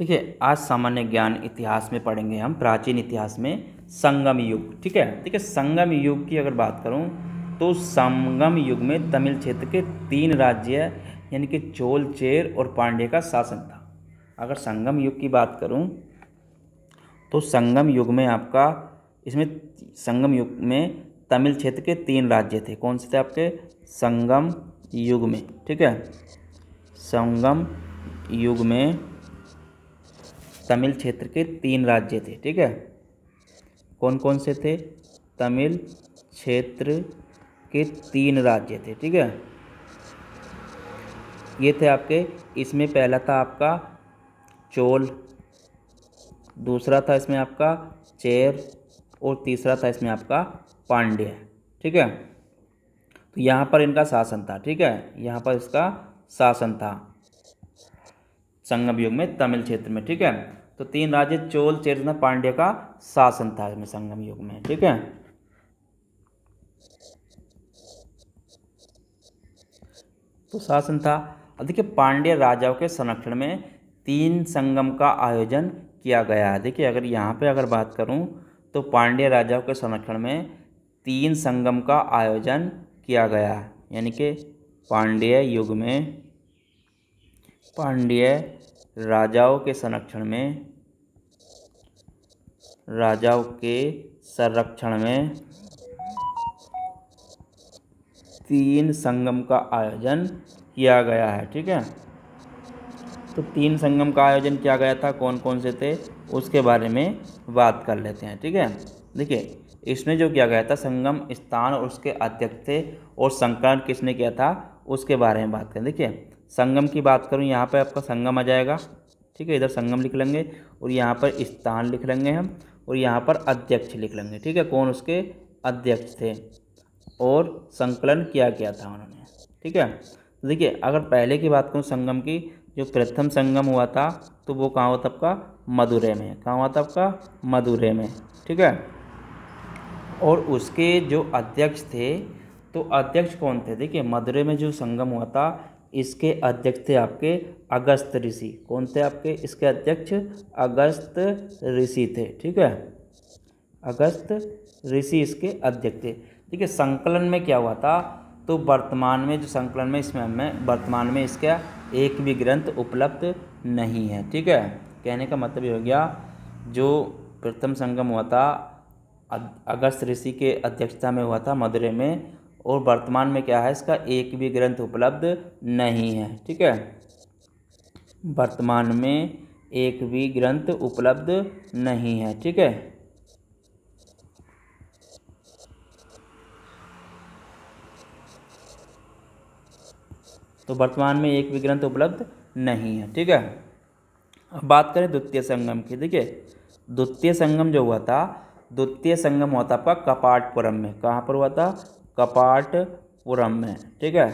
देखिए आज सामान्य ज्ञान इतिहास में पढ़ेंगे हम प्राचीन इतिहास में संगम युग ठीक है ठीक है संगम युग की अगर बात करूँ तो संगम युग में तमिल क्षेत्र के तीन राज्य यानी कि चोल चेर और पांडे का शासन था अगर संगम युग की बात करूं तो संगम युग में आपका इसमें संगम युग में तमिल क्षेत्र के तीन राज्य थे कौन से थे आपके संगम युग में ठीक है संगम युग में तमिल क्षेत्र के तीन राज्य थे ठीक है कौन कौन से थे तमिल क्षेत्र के तीन राज्य थे ठीक है ये थे आपके इसमें पहला था आपका चोल दूसरा था इसमें आपका चेर और तीसरा था इसमें आपका पांड्य ठीक है तो यहाँ पर इनका शासन था ठीक है यहाँ पर इसका शासन था संगम युग में तमिल क्षेत्र में ठीक है तो तीन राज्य चोल चेतना पांड्य का शासन था इसमें संगम युग में ठीक है तो शासन था देखिए पांड्य राजाओं के संरक्षण में तीन संगम का आयोजन किया गया है देखिए अगर यहाँ पे अगर बात करूँ तो पांड्य राजाओं के संरक्षण में तीन संगम का आयोजन किया गया यानी कि पांड्य युग में पांड्य राजाओं के संरक्षण में राजाओं के संरक्षण में तीन संगम का आयोजन किया गया है ठीक है तो तीन संगम का आयोजन किया गया था कौन कौन से थे उसके बारे में बात कर लेते हैं ठीक है देखिए इसमें जो किया गया था संगम स्थान और उसके अध्यक्ष थे और संकलन किसने किया था उसके बारे में बात करें देखिए संगम की बात करूँ यहाँ पर आपका संगम आ जाएगा ठीक है इधर संगम लिख लेंगे और यहाँ पर स्थान लिख लेंगे हम और यहाँ पर अध्यक्ष लिख लेंगे ठीक है कौन उसके अध्यक्ष थे और संकलन किया गया था उन्होंने ठीक है तो देखिए अगर पहले की बात करूँ संगम की जो प्रथम संगम हुआ था तो वो कहाँ हुआ था आपका मदुरे में कहाँ हुआ था आपका मदुरे में ठीक है और उसके जो अध्यक्ष थे तो अध्यक्ष कौन थे देखिए मदुरे में जो संगम हुआ था इसके अध्यक्ष थे आपके अगस्त ऋषि कौन थे आपके इसके अध्यक्ष अगस्त ऋषि थे ठीक है अगस्त ऋषि इसके अध्यक्ष थे ठीक है संकलन में क्या हुआ था तो वर्तमान में जो संकलन में इसमें हमें वर्तमान में इसका एक भी ग्रंथ उपलब्ध नहीं है ठीक है कहने का मतलब ये हो गया जो प्रथम संगम हुआ था अगस्त ऋषि के अध्यक्षता में हुआ था मदुरे में और वर्तमान में क्या है इसका एक भी ग्रंथ उपलब्ध नहीं है ठीक है वर्तमान में एक भी ग्रंथ उपलब्ध नहीं है ठीक है तो वर्तमान में एक भी ग्रंथ उपलब्ध नहीं है ठीक है अब बात करें द्वितीय संगम की देखिए द्वितीय संगम जो हुआ था द्वितीय संगम हुआ था आपका कपाटपुरम में कहाँ पर हुआ था कपाटपुरम में ठीक है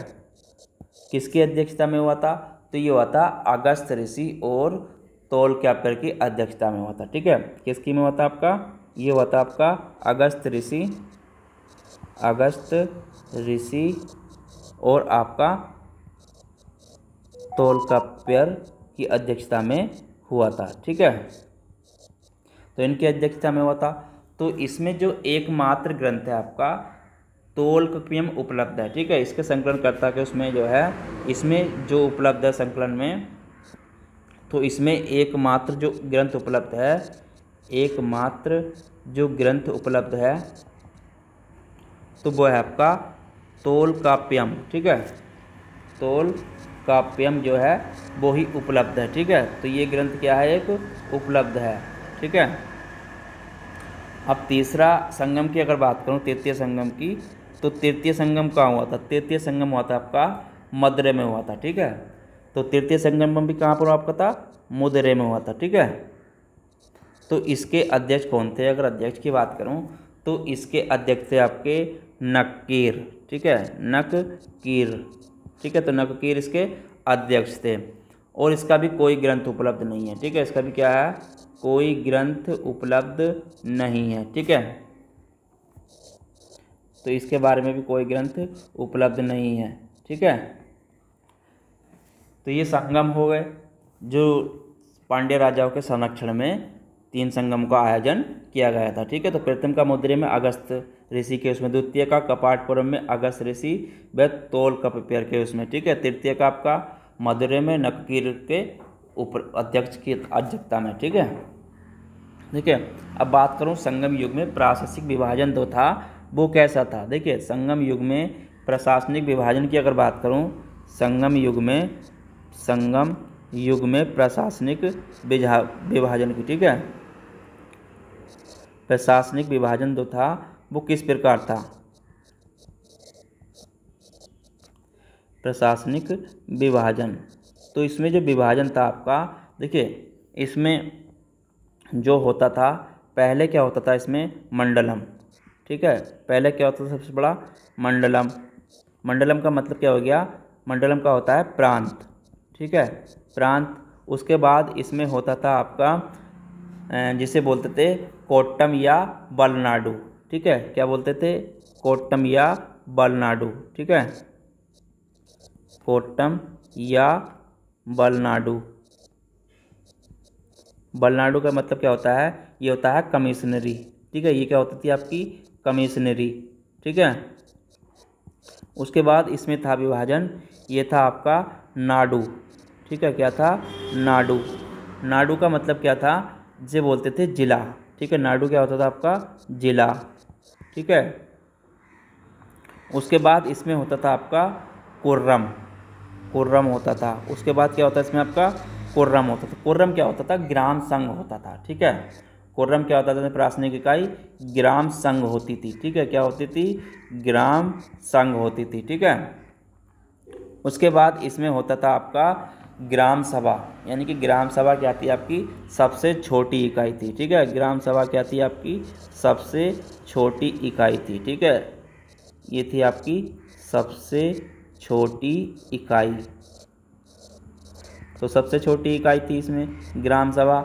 किसकी अध्यक्षता में हुआ था तो ये हुआ था अगस्त ऋषि और तोल कैपर की अध्यक्षता में हुआ था ठीक है किसकी में हुआ था आपका ये हुआ था आपका अगस्त ऋषि अगस्त ऋषि और आपका तोल काप्यर की अध्यक्षता में हुआ था ठीक है तो इनकी अध्यक्षता में हुआ था तो इसमें जो एकमात्र ग्रंथ है आपका तोल क्वियम उपलब्ध है ठीक है इसके संकलन करता के उसमें जो है इसमें जो उपलब्ध है संकलन में तो इसमें एकमात्र जो ग्रंथ उपलब्ध है एकमात्र जो ग्रंथ उपलब्ध है तो वो है आपका तोल काप्यम ठीक है तोल काप्यम जो है वो ही उपलब्ध है ठीक है तो ये ग्रंथ क्या है एक उपलब्ध है ठीक है अब तीसरा संगम की अगर बात करूँ तृतीय संगम की तो तृतीय संगम कहाँ हुआ था तृतीय संगम हुआ था आपका मदुरे में हुआ था ठीक है तो तृतीय संगम भी कहाँ पर आपका था मदुरे में हुआ था ठीक है तो इसके अध्यक्ष कौन थे अगर अध्यक्ष की बात करूँ तो इसके अध्यक्ष थे आपके नकीर ठीक है नककीर ठीक है तो नककीर इसके अध्यक्ष थे और इसका भी कोई ग्रंथ उपलब्ध नहीं है ठीक है इसका भी क्या है कोई ग्रंथ उपलब्ध नहीं है ठीक है तो इसके बारे में भी कोई ग्रंथ उपलब्ध नहीं है ठीक है तो ये संगम हो गए जो पांड्य राजाओं के संरक्षण में तीन संगम का आयोजन किया गया था ठीक है तो प्रथम का मुद्रे में अगस्त ऋषि के उसमें द्वितीय का कपाटपुरम में अगस्त ऋषि व तोल कपेयर के उसमें ठीक है तृतीय का आपका मदुरे में नकीर के उप अध्यक्ष की अध्यक्षता में ठीक है ठीक है अब बात करूँ संगम युग में प्राशसिक विभाजन तो था वो कैसा था देखिए संगम युग में प्रशासनिक विभाजन की अगर बात करूँ संगम युग में संगम युग में प्रशासनिक विभाजन की ठीक है प्रशासनिक विभाजन जो था वो किस प्रकार था प्रशासनिक विभाजन तो इसमें जो विभाजन था आपका देखिए इसमें जो होता था पहले क्या होता था इसमें मंडलम ठीक है पहले क्या होता था सबसे बड़ा मंडलम मंडलम का मतलब क्या हो गया मंडलम का होता है प्रांत ठीक है प्रांत उसके बाद इसमें होता था आपका जिसे बोलते थे कोट्टम या बलनाडु ठीक है क्या बोलते थे कोट्टम या बलनाडु ठीक है कोट्टम या बलनाडु बलनाडु का मतलब क्या होता है ये होता है कमिश्नरी ठीक है ये क्या होती थी आपकी कमिश्नरी ठीक है उसके बाद इसमें था विभाजन ये था आपका नाडू ठीक है क्या था नाडू नाडू का मतलब क्या था जे बोलते थे जिला ठीक है नाडू क्या होता था आपका जिला ठीक है उसके बाद इसमें होता था आपका कुर्रम कुर्रम होता था उसके बाद क्या होता है इसमें आपका कुर्रम होता था कुर्रम क्या होता था ग्राम संघ होता था ठीक है कोर्रम क्या होता था प्रासनिक इकाई ग्राम संघ होती थी ठीक है क्या होती थी ग्राम संघ होती थी ठीक है उसके बाद इसमें होता था आपका ग्राम सभा यानी कि ग्राम सभा क्या थी आपकी सबसे छोटी इकाई थी ठीक है ग्राम सभा क्या थी आपकी सबसे छोटी इकाई थी ठीक है ये थी आपकी सबसे छोटी इकाई तो सबसे छोटी इकाई थी इसमें ग्राम सभा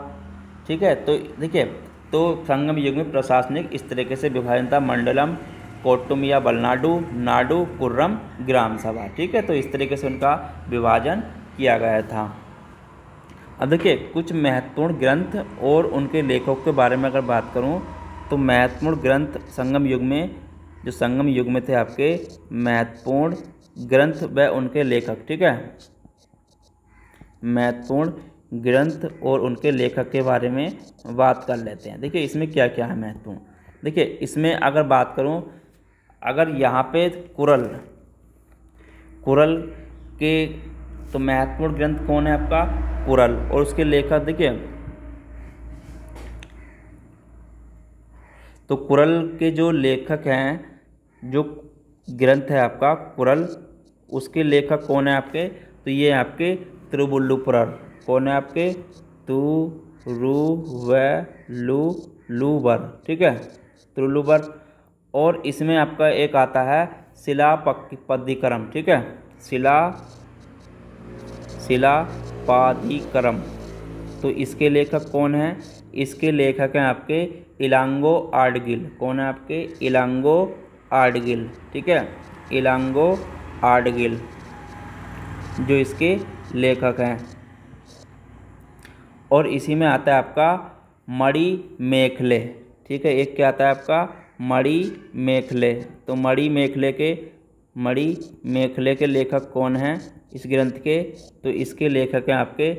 ठीक है तो देखिए तो संगम युग में प्रशासनिक इस तरीके से विभाजनता मंडलम कोटुम या बलनाडु नाडु कुर्रम ग्राम सभा ठीक है तो इस तरीके से उनका विभाजन किया गया था अब देखिए कुछ महत्वपूर्ण ग्रंथ और उनके लेखक के बारे में अगर बात करूँ तो महत्वपूर्ण ग्रंथ संगम युग में जो संगम युग में थे आपके महत्वपूर्ण ग्रंथ व उनके लेखक ठीक है महत्वपूर्ण ग्रंथ और उनके लेखक के बारे में बात कर लेते हैं देखिए इसमें क्या क्या है महत्वपूर्ण देखिए इसमें अगर बात करूं अगर यहाँ पे कुरल कुरल के तो महत्वपूर्ण ग्रंथ कौन है आपका कुरल और उसके लेखक देखिए तो कुरल के जो लेखक हैं जो ग्रंथ है आपका कुरल उसके लेखक कौन है आपके तो ये आपके तिरुवल्लुपुरर कौन है आपके तू रू व लू लूबर ठीक है त्रुलूबर और इसमें आपका एक आता है शिला पदिक्रम ठीक है शिला शिला पाधिक्रम तो इसके लेखक कौन है इसके लेखक हैं आपके इलांगो आडगिल कौन है आपके इलांगो आडगिल ठीक है इलांगो आडगिल जो इसके लेखक हैं और इसी में आता है आपका मड़ी मेखले ठीक है एक क्या आता है आपका मड़ी मेखले तो मड़ी मेखले के मड़ी मेखले के लेखक कौन हैं इस ग्रंथ के तो इसके लेखक हैं आपके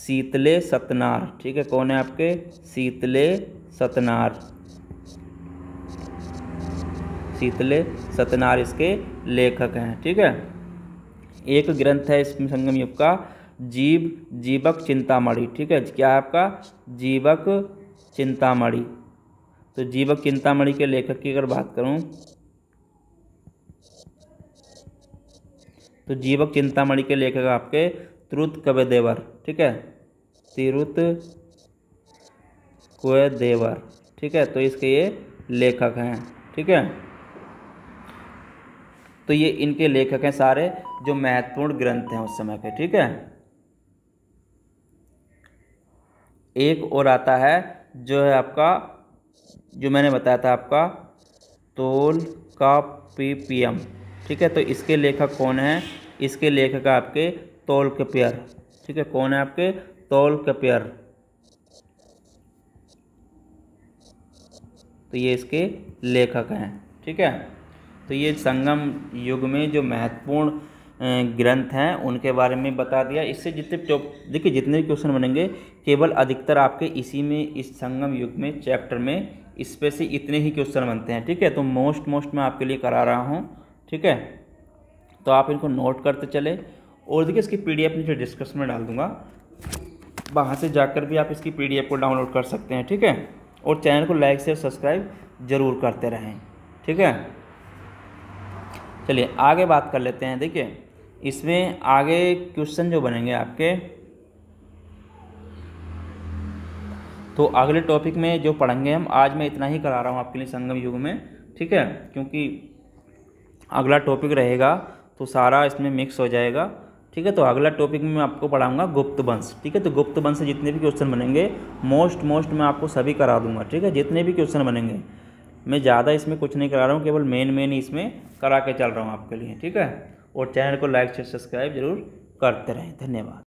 शीतले सतनार ठीक है कौन है आपके शीतले सतनार शीतले सतनार इसके लेखक हैं ठीक है एक ग्रंथ है इसमें संगम युग का जीव जीवक चिंतामणि ठीक है क्या है आपका जीवक चिंतामणि तो जीवक चिंतामणि के लेखक की अगर बात करूं तो जीवक चिंतामणि के लेखक आपके त्रुत देवर ठीक है तिरुत देवर ठीक है तो इसके ये लेखक हैं ठीक है तो ये इनके लेखक हैं सारे जो महत्वपूर्ण ग्रंथ हैं उस समय के ठीक है एक और आता है जो है आपका जो मैंने बताया था आपका तोल का पी पी एम ठीक है तो इसके लेखक कौन है इसके लेखक आपके तोल कपियर ठीक है कौन है आपके तोल कपियर तो ये इसके लेखक हैं ठीक है तो ये संगम युग में जो महत्वपूर्ण ग्रंथ हैं उनके बारे में बता दिया इससे जितने देखिए जितने भी क्वेश्चन बनेंगे केवल अधिकतर आपके इसी में इस संगम युग में चैप्टर में इस पे से इतने ही क्वेश्चन बनते हैं ठीक है तो मोस्ट मोस्ट मैं आपके लिए करा रहा हूँ ठीक है तो आप इनको नोट करते चले और देखिए इसकी पी डी नीचे डिस्क्रिप्शन में डाल दूँगा वहाँ से जाकर भी आप इसकी पी को डाउनलोड कर सकते हैं ठीक है और चैनल को लाइक शेयर सब्सक्राइब ज़रूर करते रहें ठीक है चलिए आगे बात कर लेते हैं देखिए इसमें आगे क्वेश्चन जो बनेंगे आपके तो अगले टॉपिक में जो पढ़ेंगे हम आज मैं इतना ही करा रहा हूँ आपके लिए संगम युग में ठीक है क्योंकि अगला टॉपिक रहेगा तो सारा इसमें मिक्स हो जाएगा ठीक है तो अगला टॉपिक में मैं आपको पढ़ाऊंगा गुप्त वंश ठीक है तो गुप्त वंश से जितने भी क्वेश्चन बनेंगे मोस्ट मोस्ट मैं आपको सभी करा दूंगा ठीक है जितने भी क्वेश्चन बनेंगे मैं ज़्यादा इसमें कुछ नहीं करा रहा हूँ केवल मेन मेन इसमें करा के चल रहा हूँ आपके लिए ठीक है और चैनल को लाइक शेयर सब्सक्राइब जरूर करते रहें धन्यवाद